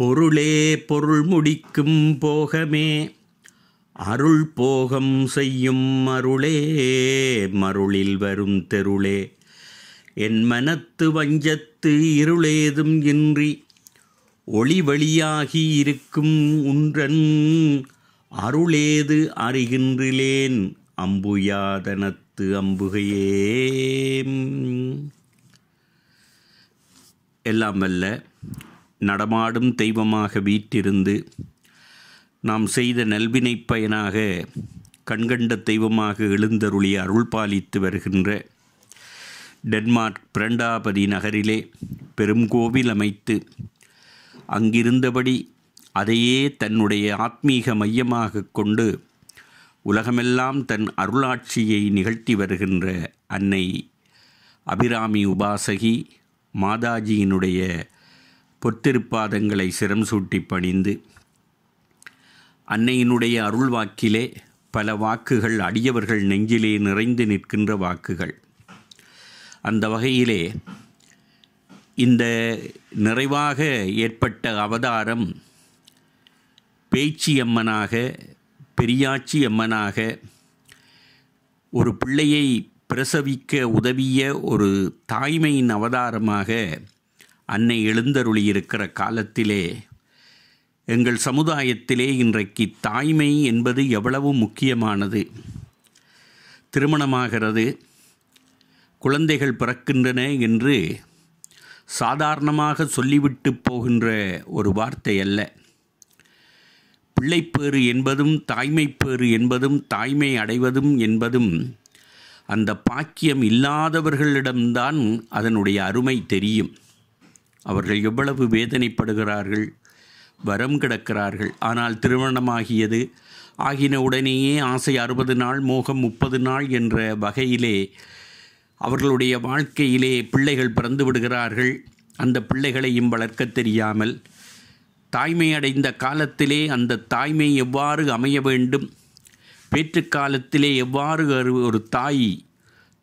பொருளே பொருள் முடிக்கும் போகமே அருள் போகம் செய்யும் அருளே மருளில் வரும் தெருளே என் மனத்து வஞ்சத்து இருளேதும் இன்றி ஒளி வழியாகி இருக்கும் உன்றன் அருளேது அறிகின்றிலேன் அம்புயாதனத்து அம்புகையே எல்லாம் வல்ல நடமாடும் தெய்வமாக வீற்றிருந்து நாம் செய்த நல்வினை பயனாக கண்கண்ட தெய்வமாக எழுந்தருளி அருள் பாலித்து வருகின்ற டென்மார்க் பிரண்டாபதி நகரிலே பெருங்கோவில் அமைத்து அங்கிருந்தபடி அதையே தன்னுடைய ஆத்மீக மையமாக கொண்டு உலகமெல்லாம் தன் அருளாட்சியை நிகழ்த்தி வருகின்ற அன்னை அபிராமி உபாசகி மாதாஜியினுடைய பொத்திருப்பாதங்களை சிரம் சூட்டி பணிந்து அன்னையினுடைய அருள் வாக்கிலே பல வாக்குகள் அடியவர்கள் நெஞ்சிலே நிறைந்து நிற்கின்ற வாக்குகள் அந்த வகையிலே இந்த நிறைவாக ஏற்பட்ட அவதாரம் பேச்சி அம்மனாக பெரியாச்சி அம்மனாக ஒரு பிள்ளையை பிரசவிக்க உதவிய ஒரு தாய்மையின் அவதாரமாக அன்னை எழுந்தருளியிருக்கிற காலத்திலே எங்கள் சமுதாயத்திலே இன்றைக்கு தாய்மை என்பது எவ்வளவு முக்கியமானது திருமணமாகிறது குழந்தைகள் பிறக்கின்றன என்று சாதாரணமாக சொல்லிவிட்டு போகின்ற ஒரு வார்த்தை அல்ல பிள்ளைப்பேறு என்பதும் தாய்மைப்பேறு என்பதும் தாய்மை அடைவதும் என்பதும் அந்த பாக்கியம் இல்லாதவர்களிடம்தான் அதனுடைய அருமை தெரியும் அவர்கள் எவ்வளவு வேதனைப்படுகிறார்கள் வரம் கிடக்கிறார்கள் ஆனால் திருமணமாகியது ஆகின உடனேயே ஆசை அறுபது நாள் மோகம் முப்பது நாள் என்ற வகையிலே அவர்களுடைய வாழ்க்கையிலே பிள்ளைகள் பிறந்து விடுகிறார்கள் அந்த பிள்ளைகளையும் வளர்க்க தெரியாமல் தாய்மை அடைந்த காலத்திலே அந்த தாய்மை எவ்வாறு அமைய வேண்டும் பேற்று காலத்திலே எவ்வாறு ஒரு தாய்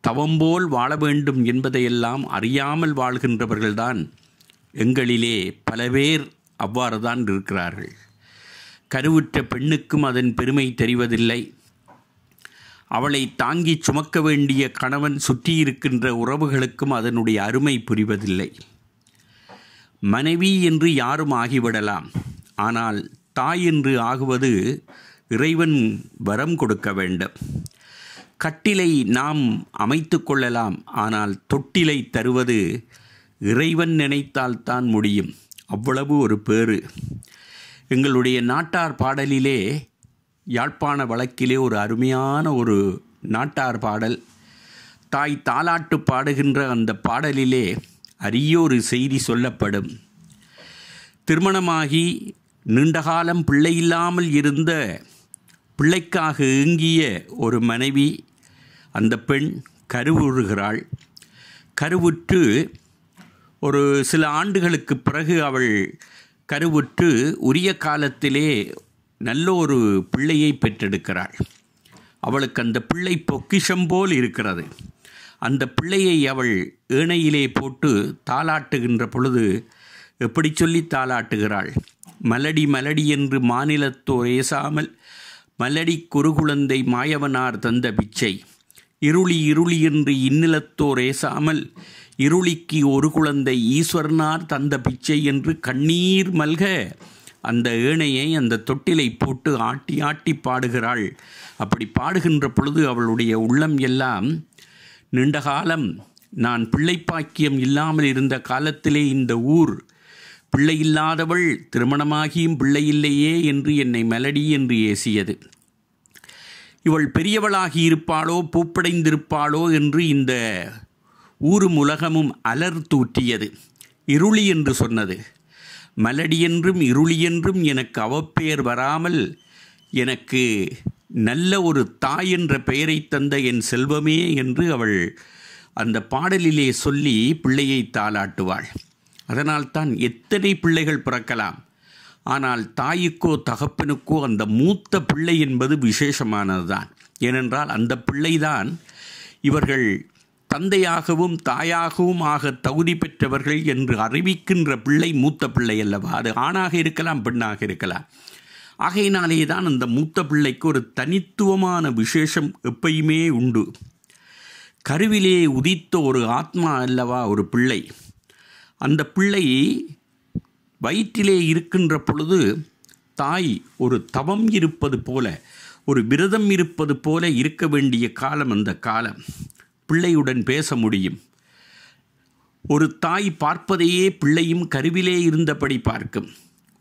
தவம்போல் வாழ வேண்டும் என்பதையெல்லாம் அறியாமல் வாழ்கின்றவர்கள்தான் எங்களிலே பல பேர் அவ்வாறு தான் இருக்கிறார்கள் கருவுற்ற பெண்ணுக்கும் அதன் பெருமை தெரிவதில்லை அவளை தாங்கி சுமக்க வேண்டிய கணவன் சுற்றியிருக்கின்ற உறவுகளுக்கும் அதனுடைய அருமை புரிவதில்லை மனைவி என்று யாரும் ஆகிவிடலாம் ஆனால் தாய் என்று ஆகுவது இறைவன் வரம் கொடுக்க வேண்டும் கட்டிலை நாம் அமைத்து கொள்ளலாம் ஆனால் தொட்டிலை தருவது இறைவன் நினைத்தால்தான் முடியும் அவ்வளவு ஒரு பேறு எங்களுடைய நாட்டார் பாடலிலே யாழ்ப்பாண வழக்கிலே ஒரு அருமையான ஒரு நாட்டார் பாடல் தாய் தாலாட்டு பாடுகின்ற அந்த பாடலிலே அரிய ஒரு செய்தி சொல்லப்படும் திருமணமாகி நீண்டகாலம் பிள்ளை இல்லாமல் இருந்த பிள்ளைக்காக ஏங்கிய ஒரு மனைவி அந்த பெண் கருவுறுகிறாள் கருவுற்று ஒரு சில ஆண்டுகளுக்கு பிறகு அவள் கருவுற்று உரிய காலத்திலே நல்ல ஒரு பிள்ளையை பெற்றெடுக்கிறாள் அவளுக்கு அந்த பிள்ளை பொக்கிஷம் போல் இருக்கிறது அந்த பிள்ளையை அவள் ஏனையிலே போட்டு தாளாட்டுகின்ற பொழுது எப்படி சொல்லி தாளாட்டுகிறாள் மலடி மலடி என்று மாநிலத்தோர் ஏசாமல் மலடி குறுகுழந்தை மாயவனார் தந்த பிச்சை இருளி இருளி என்று இன்னிலத்தோர் ஏசாமல் இருளிக்கு ஒரு குழந்தை ஈஸ்வரனார் தந்த பிச்சை என்று கண்ணீர் மல்க அந்த ஏனையை அந்த தொட்டிலை போட்டு ஆட்டி ஆட்டி பாடுகிறாள் அப்படி பாடுகின்ற பொழுது அவளுடைய உள்ளம் எல்லாம் நீண்ட காலம் நான் பிள்ளைப்பாக்கியம் இல்லாமல் இருந்த காலத்திலே இந்த ஊர் பிள்ளையில்லாதவள் திருமணமாகியும் பிள்ளையில்லையே என்று என்னை மெலடி என்று ஏசியது இவள் பெரியவளாகி இருப்பாளோ பூப்படைந்திருப்பாளோ என்று இந்த ஊரும் உலகமும் அலர் தூற்றியது இருளி என்று சொன்னது மலடியென்றும் இருளியென்றும் எனக்கு அவப்பெயர் வராமல் எனக்கு நல்ல ஒரு தாய் என்ற பெயரை தந்த என் செல்வமே என்று அவள் அந்த பாடலிலே சொல்லி பிள்ளையை தாளாட்டுவாள் அதனால்தான் எத்தனை பிள்ளைகள் பிறக்கலாம் ஆனால் தாய்க்கோ தகப்பனுக்கோ அந்த மூத்த பிள்ளை என்பது விசேஷமானதுதான் ஏனென்றால் அந்த பிள்ளைதான் இவர்கள் தந்தையாகவும் தாயாகவும் ஆக தகுதி பெற்றவர்கள் என்று அறிவிக்கின்ற பிள்ளை மூத்த பிள்ளை அல்லவா அது ஆணாக இருக்கலாம் பெண்ணாக இருக்கலாம் ஆகையினாலே தான் அந்த மூத்த பிள்ளைக்கு ஒரு தனித்துவமான விசேஷம் எப்பயுமே உண்டு கருவிலே உதித்த ஒரு ஆத்மா அல்லவா ஒரு பிள்ளை அந்த பிள்ளை வயிற்றிலே இருக்கின்ற பொழுது தாய் ஒரு தவம் இருப்பது போல ஒரு விரதம் இருப்பது போல இருக்க வேண்டிய காலம் அந்த காலம் பிள்ளையுடன் பேச முடியும் ஒரு தாய் பார்ப்பதையே பிள்ளையும் கருவிலே இருந்தபடி பார்க்கும்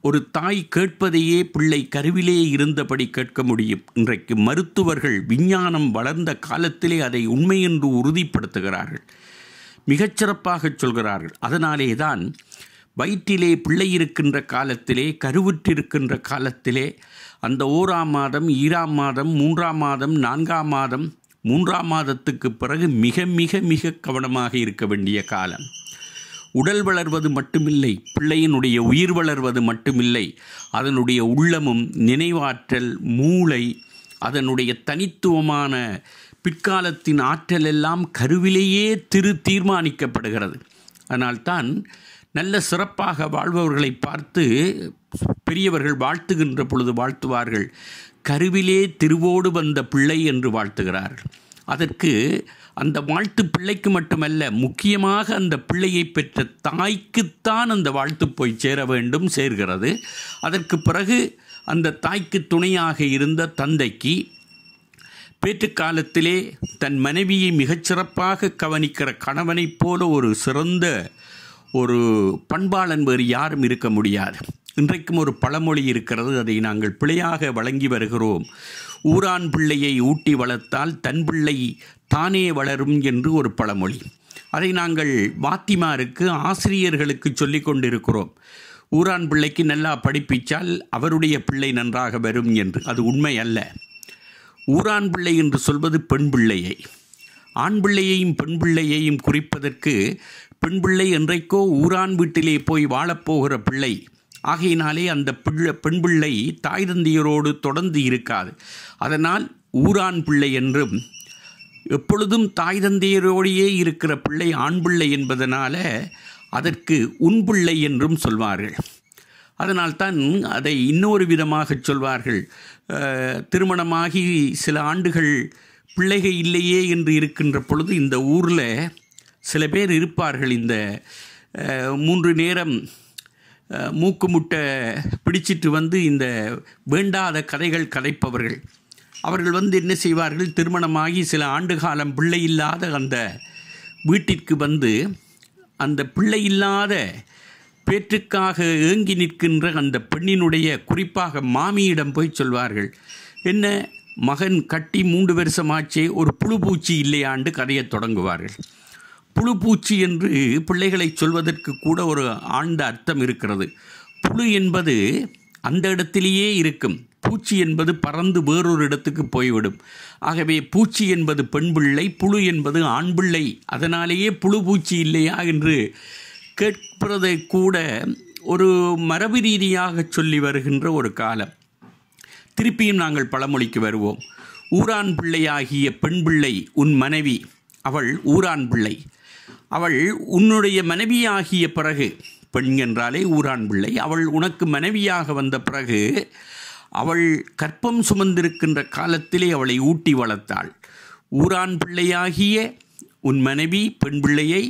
ஒரு தாய் கேட்பதையே பிள்ளை கருவிலே இருந்தபடி கேட்க முடியும் இன்றைக்கு மருத்துவர்கள் விஞ்ஞானம் வளர்ந்த காலத்திலே அதை உண்மை என்று உறுதிப்படுத்துகிறார்கள் மிகச்சிறப்பாக சொல்கிறார்கள் அதனாலே தான் வயிற்றிலே பிள்ளை இருக்கின்ற காலத்திலே கருவுற்றிருக்கின்ற காலத்திலே அந்த ஓராம் மாதம் ஈராம் மாதம் மூன்றாம் மாதம் நான்காம் மாதம் மூன்றாம் மாதத்துக்கு பிறகு மிக மிக மிக கவனமாக இருக்க வேண்டிய காலம் உடல் வளர்வது மட்டுமில்லை பிள்ளையினுடைய உயிர் வளர்வது மட்டுமில்லை அதனுடைய உள்ளமும் நினைவாற்றல் மூளை அதனுடைய தனித்துவமான பிற்காலத்தின் ஆற்றல் எல்லாம் கருவிலேயே திரு தீர்மானிக்கப்படுகிறது அதனால்தான் நல்ல சிறப்பாக வாழ்பவர்களை பார்த்து பெரியவர்கள் வாழ்த்துகின்ற பொழுது வாழ்த்துவார்கள் கருவிலே திருவோடு வந்த பிள்ளை என்று வாழ்த்துகிறார்கள் அதற்கு அந்த வாழ்த்து பிள்ளைக்கு மட்டுமல்ல முக்கியமாக அந்த பிள்ளையை பெற்ற தாய்க்குத்தான் அந்த வாழ்த்து போய் சேர வேண்டும் சேர்கிறது அதற்கு பிறகு அந்த தாய்க்கு துணையாக இருந்த தந்தைக்கு பேற்று காலத்திலே தன் மனைவியை மிகச்சிறப்பாக கவனிக்கிற கணவனைப் போல ஒரு சிறந்த ஒரு பண்பாளன் வேறு யாரும் இருக்க முடியாது இன்றைக்கும் ஒரு பழமொழி இருக்கிறது அதை நாங்கள் பிழையாக வழங்கி வருகிறோம் ஊரான் பிள்ளையை ஊட்டி வளர்த்தால் தன் பிள்ளை தானே வளரும் என்று ஒரு பழமொழி அதை நாங்கள் வாத்திமாருக்கு ஆசிரியர்களுக்கு சொல்லிக் கொண்டிருக்கிறோம் ஊரான் பிள்ளைக்கு நல்லா படிப்பிச்சால் அவருடைய பிள்ளை நன்றாக வரும் என்று அது உண்மை அல்ல ஊரான் பிள்ளை என்று சொல்வது பெண் பிள்ளையை ஆண் பிள்ளையையும் பெண் பிள்ளையையும் குறிப்பதற்கு பெண் பிள்ளை என்றைக்கோ ஊரான் வீட்டிலே போய் வாழப்போகிற பிள்ளை ஆகையினாலே அந்த பிள்ளை பெண் பிள்ளை தாய் தந்தையரோடு தொடர்ந்து இருக்காது அதனால் ஊரான் பிள்ளை என்றும் எப்பொழுதும் தாய் தந்தையரோடையே இருக்கிற பிள்ளை ஆண் பிள்ளை என்பதனால் அதற்கு உண்பிள்ளை என்றும் சொல்வார்கள் அதனால்தான் அதை இன்னொரு விதமாக சொல்வார்கள் திருமணமாகி சில ஆண்டுகள் பிள்ளைகள் இல்லையே என்று இருக்கின்ற பொழுது இந்த ஊரில் சில பேர் இருப்பார்கள் இந்த மூன்று நேரம் மூக்கு முட்டை பிடிச்சிட்டு வந்து இந்த வேண்டாத கதைகள் கதைப்பவர்கள் அவர்கள் வந்து என்ன செய்வார்கள் திருமணமாகி சில ஆண்டு காலம் பிள்ளை இல்லாத அந்த வீட்டிற்கு வந்து அந்த பிள்ளை இல்லாத பேற்றுக்காக ஏங்கி நிற்கின்ற அந்த பெண்ணினுடைய குறிப்பாக மாமியிடம் போய் சொல்வார்கள் என்ன மகன் கட்டி மூன்று வருஷமாச்சே ஒரு புழு பூச்சி இல்லையாண்டு கதையை தொடங்குவார்கள் புழு பூச்சி என்று பிள்ளைகளை சொல்வதற்கு கூட ஒரு ஆழ்ந்த அர்த்தம் இருக்கிறது புழு என்பது அந்த இடத்திலேயே இருக்கும் பூச்சி என்பது பறந்து வேறொரு இடத்துக்கு போய்விடும் ஆகவே பூச்சி என்பது பெண் பிள்ளை புழு என்பது ஆண் பிள்ளை அதனாலேயே புழு பூச்சி இல்லையா என்று கேட்பதை கூட ஒரு மரபு ரீதியாக சொல்லி வருகின்ற ஒரு காலம் திருப்பியும் நாங்கள் பழமொழிக்கு வருவோம் ஊரான் பிள்ளையாகிய பெண் பிள்ளை உன் மனைவி அவள் ஊரான் பிள்ளை அவள் உன்னுடைய மனைவியாகிய பிறகு பெண் என்றாலே ஊரான் பிள்ளை அவள் உனக்கு மனைவியாக வந்த பிறகு அவள் கற்பம் சுமந்திருக்கின்ற காலத்திலே அவளை ஊட்டி வளர்த்தாள் ஊரான் பிள்ளையாகிய உன் மனைவி பெண் பிள்ளையை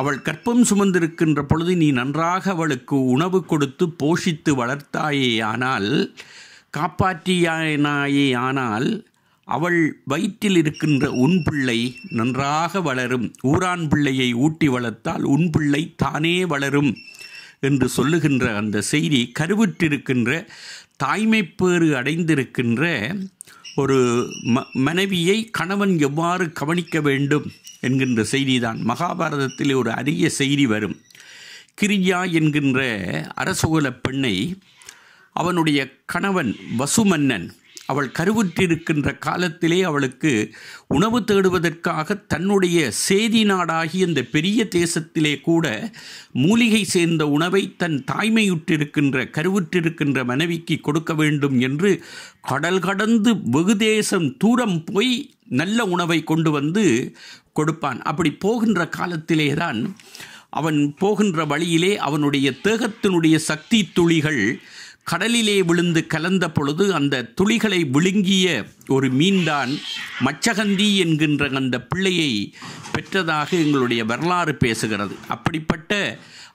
அவள் கற்பம் சுமந்திருக்கின்ற பொழுது நீ நன்றாக அவளுக்கு உணவு கொடுத்து போஷித்து வளர்த்தாயே ஆனால் காப்பாற்றியானாயே ஆனால் அவள் வயிற்றில் இருக்கின்ற உன் பிள்ளை நன்றாக வளரும் ஊரான் பிள்ளையை ஊட்டி வளர்த்தால் உன் பிள்ளை தானே வளரும் என்று சொல்லுகின்ற அந்த செய்தி கருவுற்றிருக்கின்ற தாய்மைப்பேறு அடைந்திருக்கின்ற ஒரு ம மனைவியை கணவன் எவ்வாறு கவனிக்க வேண்டும் என்கின்ற செய்திதான் மகாபாரதத்தில் ஒரு அரிய செய்தி வரும் கிரியா என்கின்ற அரசகுல பெண்ணை அவனுடைய கணவன் வசுமன்னன் அவள் கருவுற்றிருக்கின்ற காலத்திலே அவளுக்கு உணவு தேடுவதற்காக தன்னுடைய சேதி நாடாகி இந்த பெரிய தேசத்திலே கூட மூலிகை சேர்ந்த உணவை தன் தாய்மையுற்றிருக்கின்ற கருவுற்றிருக்கின்ற மனைவிக்கு கொடுக்க வேண்டும் என்று கடல் கடந்து வெகு தேசம் தூரம் போய் நல்ல உணவை கொண்டு வந்து கொடுப்பான் அப்படி போகின்ற காலத்திலே தான் அவன் போகின்ற வழியிலே அவனுடைய தேகத்தினுடைய சக்தி துளிகள் கடலிலே விழுந்து கலந்த பொழுது அந்த துளிகளை விழுங்கிய ஒரு மீன்தான் மச்சகந்தி என்கின்ற அந்த பிள்ளையை பெற்றதாக எங்களுடைய வரலாறு பேசுகிறது அப்படிப்பட்ட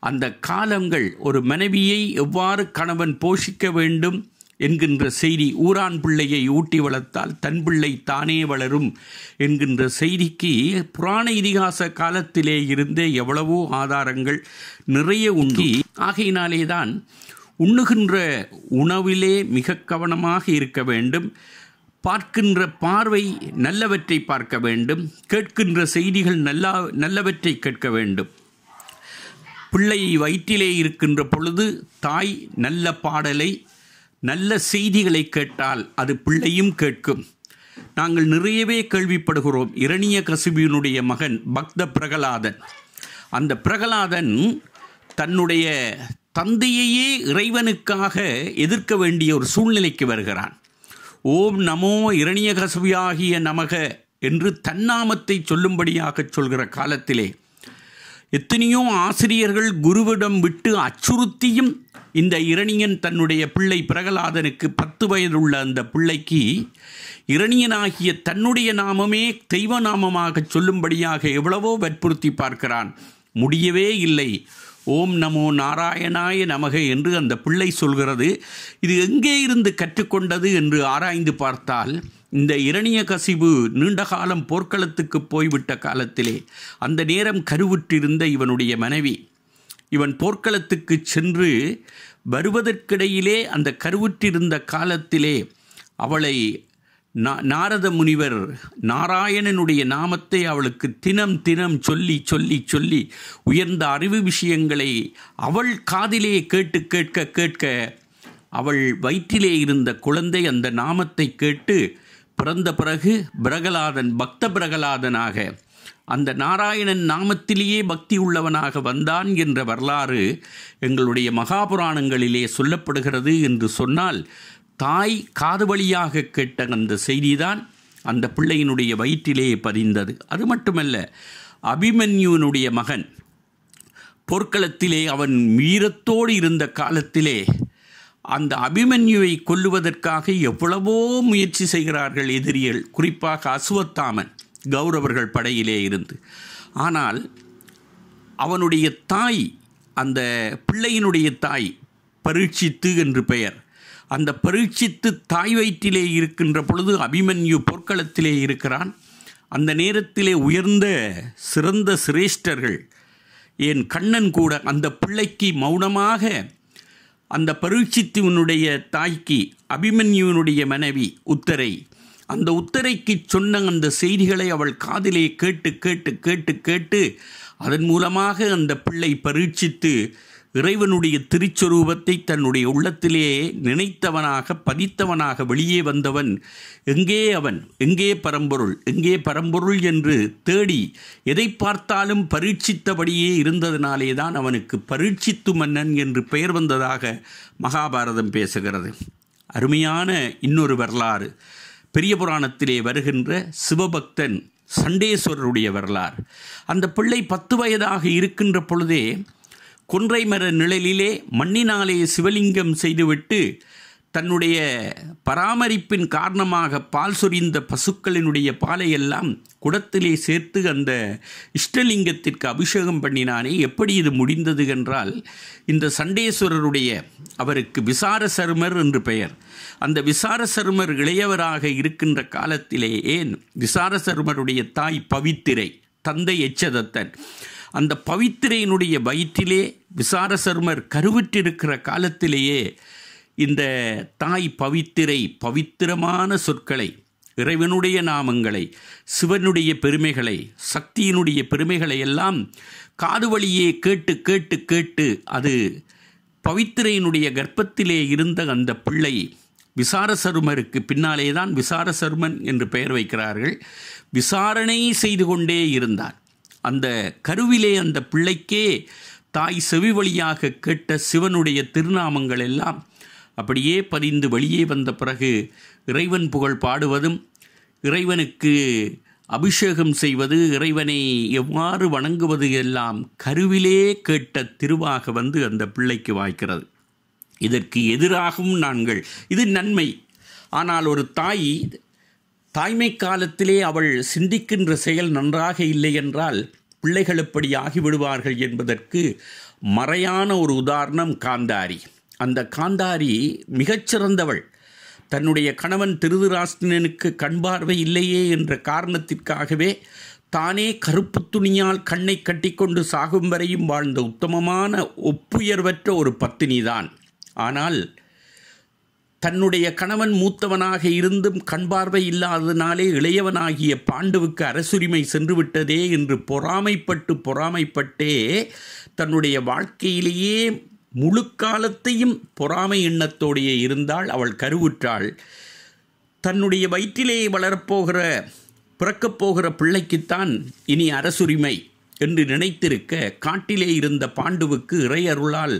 அந்த காலங்கள் ஒரு மனைவியை எவ்வாறு கணவன் போஷிக்க வேண்டும் என்கின்ற செய்தி ஊரான் பிள்ளையை ஊட்டி வளர்த்தால் தன் பிள்ளை தானே வளரும் என்கின்ற செய்திக்கு புராண இதிகாச காலத்திலே இருந்தே எவ்வளவோ ஆதாரங்கள் நிறைய உண்டு ஆகையினாலே தான் உண்ணுகின்ற உணவிலே மிக கவனமாக இருக்க வேண்டும் பார்க்கின்ற பார்வை நல்லவற்றை பார்க்க வேண்டும் கேட்கின்ற செய்திகள் நல்லா நல்லவற்றை கேட்க வேண்டும் பிள்ளை வயிற்றிலே இருக்கின்ற பொழுது தாய் நல்ல பாடலை நல்ல செய்திகளை கேட்டால் அது பிள்ளையும் கேட்கும் நாங்கள் நிறையவே கேள்விப்படுகிறோம் இரணிய கசிபியினுடைய மகன் பக்த பிரகலாதன் அந்த பிரகலாதன் தன்னுடைய தந்தையையே இறைவனுக்காக எதிர்க்க வேண்டிய ஒரு சூழ்நிலைக்கு வருகிறான் ஓம் நமோ இரணியகசுவியாகிய நமக என்று தன்னாமத்தை சொல்லும்படியாக சொல்கிற காலத்திலே எத்தனையோ ஆசிரியர்கள் குருவிடம் விட்டு அச்சுறுத்தியும் இந்த இரணியன் தன்னுடைய பிள்ளை பிரகலாதனுக்கு பத்து வயதுள்ள அந்த பிள்ளைக்கு இரணியனாகிய தன்னுடைய நாமமே தெய்வ நாமமாக சொல்லும்படியாக எவ்வளவோ வற்புறுத்தி பார்க்கிறான் முடியவே இல்லை ஓம் நமோ நாராயணாய நமக என்று அந்த பிள்ளை சொல்கிறது இது எங்கே இருந்து கற்றுக்கொண்டது என்று ஆராய்ந்து பார்த்தால் இந்த இரணிய கசிவு நீண்ட காலம் போர்க்களத்துக்கு போய்விட்ட காலத்திலே அந்த நேரம் கருவுற்றிருந்த இவனுடைய மனைவி இவன் போர்க்களத்துக்கு சென்று வருவதற்கிடையிலே அந்த கருவுற்றிருந்த காலத்திலே அவளை நாரத முனிவர் நாராயணனுடைய நாமத்தை அவளுக்கு தினம் தினம் சொல்லி சொல்லி சொல்லி உயர்ந்த அறிவு விஷயங்களை அவள் காதிலே கேட்டு கேட்க கேட்க அவள் வயிற்றிலே இருந்த குழந்தை அந்த நாமத்தை கேட்டு பிறந்த பிறகு பிரகலாதன் பக்த பிரகலாதனாக அந்த நாராயணன் நாமத்திலேயே பக்தி உள்ளவனாக வந்தான் என்ற வரலாறு எங்களுடைய மகாபுராணங்களிலே சொல்லப்படுகிறது என்று சொன்னால் தாய் காது வழியாக கேட்ட அந்த செய்திதான் அந்த பிள்ளையினுடைய வயிற்றிலே பதிந்தது அது மட்டுமல்ல அபிமன்யுனுடைய மகன் போர்க்களத்திலே அவன் வீரத்தோடு இருந்த காலத்திலே அந்த அபிமன்யுவை கொல்லுவதற்காக எவ்வளவோ முயற்சி செய்கிறார்கள் எதிரிகள் குறிப்பாக அசுவத்தாமன் கௌரவர்கள் படையிலே இருந்து ஆனால் அவனுடைய தாய் அந்த பிள்ளையினுடைய தாய் பரீட்சித்து என்று பெயர் அந்த பரீட்சித்து தாய் வயிற்றிலே இருக்கின்ற பொழுது அபிமன்யு போர்க்களத்திலே இருக்கிறான் அந்த நேரத்திலே உயர்ந்த சிறந்த சிரேஷ்டர்கள் என் கண்ணன் கூட அந்த பிள்ளைக்கு மௌனமாக அந்த பரீட்சித்துவனுடைய தாய்க்கு அபிமன்யுவனுடைய மனைவி உத்தரை அந்த உத்தரைக்கு சொன்ன அந்த செய்திகளை அவள் காதிலே கேட்டு கேட்டு கேட்டு கேட்டு அதன் மூலமாக அந்த பிள்ளை பரீட்சித்து இறைவனுடைய திருச்சொரூபத்தை தன்னுடைய உள்ளத்திலே நினைத்தவனாக பதித்தவனாக வெளியே வந்தவன் எங்கே அவன் எங்கே பரம்பொருள் எங்கே பரம்பொருள் என்று தேடி எதை பார்த்தாலும் பரீட்சித்தபடியே இருந்ததினாலே தான் அவனுக்கு பரீட்சித்து மன்னன் என்று பெயர் வந்ததாக மகாபாரதம் பேசுகிறது அருமையான இன்னொரு வரலாறு பெரிய புராணத்திலே வருகின்ற சிவபக்தன் சண்டேஸ்வரருடைய வரலாறு அந்த பிள்ளை பத்து வயதாக இருக்கின்ற பொழுதே கொன்றை மர நிழலிலே மண்ணினாலே சிவலிங்கம் செய்துவிட்டு தன்னுடைய பராமரிப்பின் காரணமாக பால் சொரிந்த பசுக்களினுடைய பாலையெல்லாம் குடத்திலே சேர்த்து அந்த இஷ்டலிங்கத்திற்கு அபிஷேகம் பண்ணினானே எப்படி இது முடிந்தது என்றால் இந்த சண்டேஸ்வரருடைய அவருக்கு விசார சர்மர் என்று பெயர் அந்த விசார சர்மர் இளையவராக இருக்கின்ற காலத்திலே ஏன் விசார சர்மருடைய தாய் பவித்திரை தந்தை எச்சதத்தன் அந்த பவித்திரையினுடைய வயிற்றிலே விசாரசர்மர் கருவிட்டிருக்கிற காலத்திலேயே இந்த தாய் பவித்திரை பவித்திரமான சொற்களை இறைவனுடைய நாமங்களை சிவனுடைய பெருமைகளை சக்தியினுடைய பெருமைகளை எல்லாம் காது வழியே கேட்டு கேட்டு கேட்டு அது பவித்திரையினுடைய கர்ப்பத்திலே இருந்த அந்த பிள்ளை விசாரசருமருக்கு பின்னாலே தான் விசாரசருமன் என்று பெயர் வைக்கிறார்கள் விசாரணை செய்து கொண்டே இருந்தார் அந்த கருவிலே அந்த பிள்ளைக்கே தாய் செவி வழியாக கேட்ட சிவனுடைய திருநாமங்கள் எல்லாம் அப்படியே பதிந்து வெளியே வந்த பிறகு இறைவன் புகழ் பாடுவதும் இறைவனுக்கு அபிஷேகம் செய்வது இறைவனை எவ்வாறு வணங்குவது எல்லாம் கருவிலே கேட்ட திருவாக வந்து அந்த பிள்ளைக்கு வாய்க்கிறது இதற்கு எதிராகவும் நாங்கள் இது நன்மை ஆனால் ஒரு தாய் தாய்மை காலத்திலே அவள் சிந்திக்கின்ற செயல் நன்றாக இல்லை என்றால் பிள்ளைகள் எப்படி ஆகிவிடுவார்கள் என்பதற்கு மறையான ஒரு உதாரணம் காந்தாரி அந்த காந்தாரி மிகச்சிறந்தவள் தன்னுடைய கணவன் திருதராஷ்டிரனுக்கு கண் பார்வை இல்லையே என்ற காரணத்திற்காகவே தானே கருப்பு துணியால் கண்ணை கட்டிக்கொண்டு சாகும் வரையும் வாழ்ந்த உத்தமமான ஒப்புயர்வற்ற ஒரு பத்தினிதான் ஆனால் தன்னுடைய கணவன் மூத்தவனாக இருந்தும் கண்பார்வை இல்லாததினாலே இளையவனாகிய பாண்டுவுக்கு அரசுரிமை சென்றுவிட்டதே என்று பொறாமைப்பட்டு பொறாமைப்பட்டே தன்னுடைய வாழ்க்கையிலேயே முழு காலத்தையும் பொறாமை எண்ணத்தோடைய இருந்தால் அவள் கருவுற்றாள் தன்னுடைய வயிற்றிலே வளரப்போகிற பிறக்கப் போகிற பிள்ளைக்குத்தான் இனி அரசுரிமை என்று நினைத்திருக்க காட்டிலே இருந்த பாண்டுவுக்கு இறையருளால்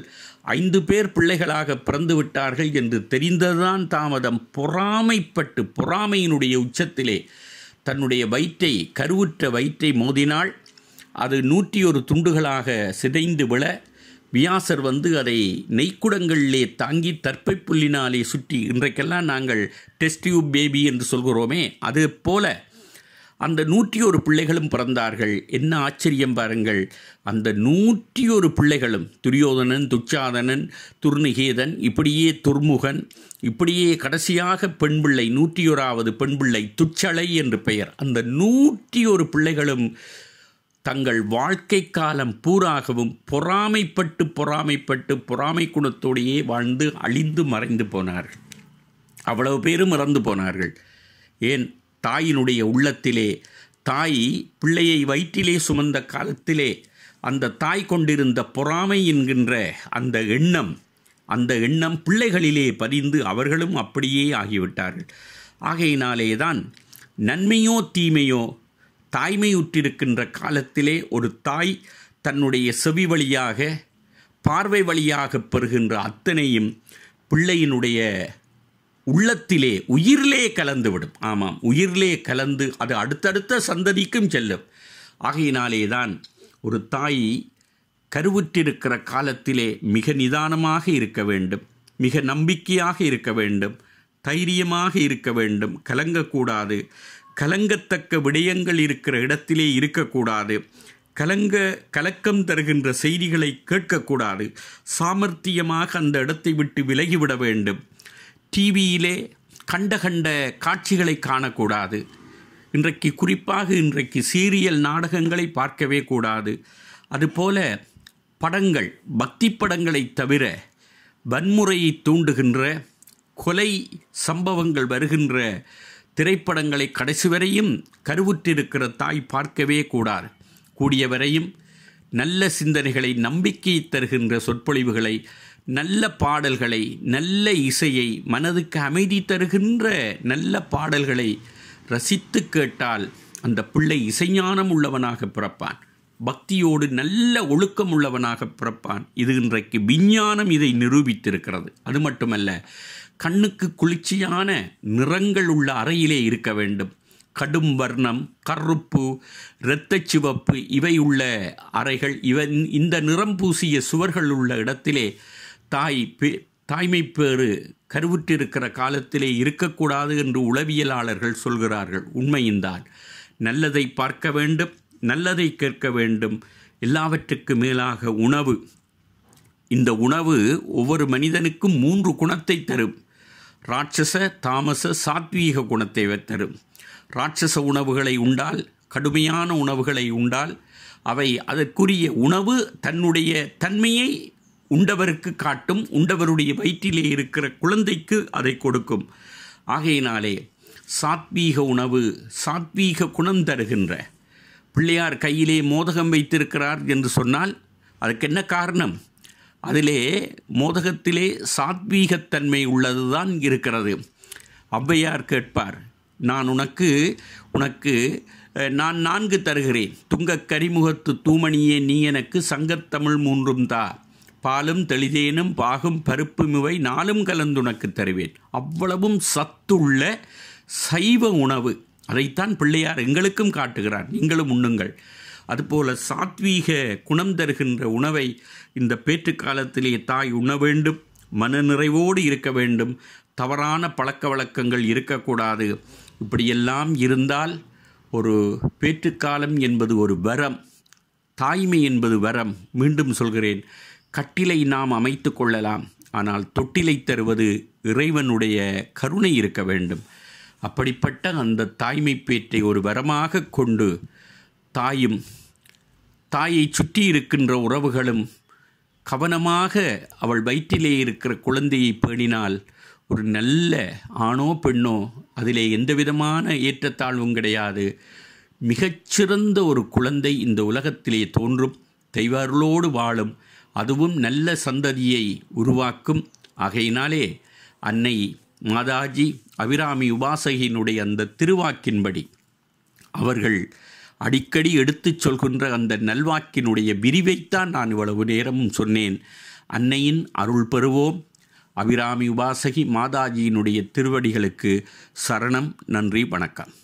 ஐந்து பேர் பிள்ளைகளாக பிறந்து விட்டார்கள் என்று தெரிந்ததுதான் தாமதம் பொறாமைப்பட்டு பொறாமையினுடைய உச்சத்திலே தன்னுடைய வயிற்றை கருவுற்ற வயிற்றை மோதினால் அது நூற்றி ஒரு துண்டுகளாக சிதைந்து விழ வியாசர் வந்து அதை நெய்க்குடங்களிலே தாங்கி தற்பை புள்ளினாலே சுற்றி இன்றைக்கெல்லாம் நாங்கள் டியூப் பேபி என்று சொல்கிறோமே அது போல அந்த நூற்றி ஒரு பிள்ளைகளும் பிறந்தார்கள் என்ன ஆச்சரியம் பாருங்கள் அந்த நூற்றி ஒரு பிள்ளைகளும் துரியோதனன் துச்சாதனன் துர்நிகேதன் இப்படியே துர்முகன் இப்படியே கடைசியாக பெண் பிள்ளை நூற்றி ஓராவது பெண் பிள்ளை துச்சலை என்று பெயர் அந்த நூற்றி ஒரு பிள்ளைகளும் தங்கள் வாழ்க்கை காலம் பூராகவும் பொறாமைப்பட்டு பொறாமைப்பட்டு பொறாமை குணத்தோடையே வாழ்ந்து அழிந்து மறைந்து போனார்கள் அவ்வளவு பேரும் இறந்து போனார்கள் ஏன் தாயினுடைய உள்ளத்திலே தாய் பிள்ளையை வயிற்றிலே சுமந்த காலத்திலே அந்த தாய் கொண்டிருந்த பொறாமை என்கின்ற அந்த எண்ணம் அந்த எண்ணம் பிள்ளைகளிலே பதிந்து அவர்களும் அப்படியே ஆகிவிட்டார்கள் ஆகையினாலே தான் நன்மையோ தீமையோ தாய்மையுற்றிருக்கின்ற காலத்திலே ஒரு தாய் தன்னுடைய செவி வழியாக பார்வை வழியாக பெறுகின்ற அத்தனையும் பிள்ளையினுடைய உள்ளத்திலே உயிரிலே கலந்துவிடும் ஆமாம் உயிரிலே கலந்து அது அடுத்தடுத்த சந்ததிக்கும் செல்லும் ஆகையினாலே தான் ஒரு தாய் கருவுற்றிருக்கிற காலத்திலே மிக நிதானமாக இருக்க வேண்டும் மிக நம்பிக்கையாக இருக்க வேண்டும் தைரியமாக இருக்க வேண்டும் கலங்கக்கூடாது கலங்கத்தக்க விடயங்கள் இருக்கிற இடத்திலே இருக்கக்கூடாது கலங்க கலக்கம் தருகின்ற செய்திகளை கேட்கக்கூடாது சாமர்த்தியமாக அந்த இடத்தை விட்டு விலகிவிட வேண்டும் டிவியிலே கண்ட கண்ட காட்சிகளை காணக்கூடாது இன்றைக்கு குறிப்பாக இன்றைக்கு சீரியல் நாடகங்களை பார்க்கவே கூடாது அதுபோல படங்கள் பக்தி படங்களை தவிர வன்முறையை தூண்டுகின்ற கொலை சம்பவங்கள் வருகின்ற திரைப்படங்களை கடைசி வரையும் கருவுற்றிருக்கிற தாய் பார்க்கவே கூடாது கூடியவரையும் நல்ல சிந்தனைகளை நம்பிக்கை தருகின்ற சொற்பொழிவுகளை நல்ல பாடல்களை நல்ல இசையை மனதுக்கு அமைதி தருகின்ற நல்ல பாடல்களை ரசித்து கேட்டால் அந்த பிள்ளை இசைஞானம் உள்ளவனாக பிறப்பான் பக்தியோடு நல்ல ஒழுக்கம் உள்ளவனாக பிறப்பான் இது இன்றைக்கு விஞ்ஞானம் இதை நிரூபித்திருக்கிறது அது மட்டுமல்ல கண்ணுக்கு குளிர்ச்சியான நிறங்கள் உள்ள அறையிலே இருக்க வேண்டும் கடும் வர்ணம் கருப்பு இரத்த சிவப்பு இவை உள்ள அறைகள் இவன் இந்த நிறம் பூசிய சுவர்கள் உள்ள இடத்திலே தாய் பே தாய்மை பேறு கருவுற்றிருக்கிற காலத்திலே இருக்கக்கூடாது என்று உளவியலாளர்கள் சொல்கிறார்கள் உண்மையின்தான் நல்லதை பார்க்க வேண்டும் நல்லதை கேட்க வேண்டும் எல்லாவற்றுக்கு மேலாக உணவு இந்த உணவு ஒவ்வொரு மனிதனுக்கும் மூன்று குணத்தை தரும் ராட்சச தாமச சாத்வீக குணத்தை தரும் ராட்சச உணவுகளை உண்டால் கடுமையான உணவுகளை உண்டால் அவை அதற்குரிய உணவு தன்னுடைய தன்மையை உண்டவருக்கு காட்டும் உண்டவருடைய வயிற்றிலே இருக்கிற குழந்தைக்கு அதை கொடுக்கும் ஆகையினாலே சாத்வீக உணவு சாத்வீக குணம் தருகின்ற பிள்ளையார் கையிலே மோதகம் வைத்திருக்கிறார் என்று சொன்னால் அதுக்கு என்ன காரணம் அதிலே மோதகத்திலே சாத்வீகத்தன்மை உள்ளது தான் இருக்கிறது ஔவையார் கேட்பார் நான் உனக்கு உனக்கு நான் நான்கு தருகிறேன் துங்க கரிமுகத்து தூமணியே நீ எனக்கு சங்கத்தமிழ் மூன்றும் தா பாலும் தெளிதேனும் பாகும் இவை நாளும் கலந்துனக்கு தருவேன் அவ்வளவும் சத்துள்ள சைவ உணவு அதைத்தான் பிள்ளையார் எங்களுக்கும் காட்டுகிறார் நீங்களும் உண்ணுங்கள் அதுபோல சாத்வீக குணம் தருகின்ற உணவை இந்த பேற்றுக்காலத்திலே தாய் உண்ண வேண்டும் மனநிறைவோடு இருக்க வேண்டும் தவறான பழக்க வழக்கங்கள் இருக்கக்கூடாது இப்படியெல்லாம் இருந்தால் ஒரு பேற்றுக்காலம் என்பது ஒரு வரம் தாய்மை என்பது வரம் மீண்டும் சொல்கிறேன் கட்டிலை நாம் அமைத்து கொள்ளலாம் ஆனால் தொட்டிலை தருவது இறைவனுடைய கருணை இருக்க வேண்டும் அப்படிப்பட்ட அந்த தாய்மை பேற்றை ஒரு வரமாக கொண்டு தாயும் தாயை சுற்றி இருக்கின்ற உறவுகளும் கவனமாக அவள் வயிற்றிலே இருக்கிற குழந்தையை பேணினால் ஒரு நல்ல ஆணோ பெண்ணோ அதிலே எந்த விதமான ஏற்றத்தாழ்வும் கிடையாது மிகச்சிறந்த ஒரு குழந்தை இந்த உலகத்திலே தோன்றும் தெய்வர்களோடு வாழும் அதுவும் நல்ல சந்ததியை உருவாக்கும் ஆகையினாலே அன்னை மாதாஜி அபிராமி உபாசகியினுடைய அந்த திருவாக்கின்படி அவர்கள் அடிக்கடி எடுத்துச் சொல்கின்ற அந்த நல்வாக்கினுடைய விரிவைத்தான் நான் இவ்வளவு நேரமும் சொன்னேன் அன்னையின் அருள் பெறுவோம் அபிராமி உபாசகி மாதாஜியினுடைய திருவடிகளுக்கு சரணம் நன்றி வணக்கம்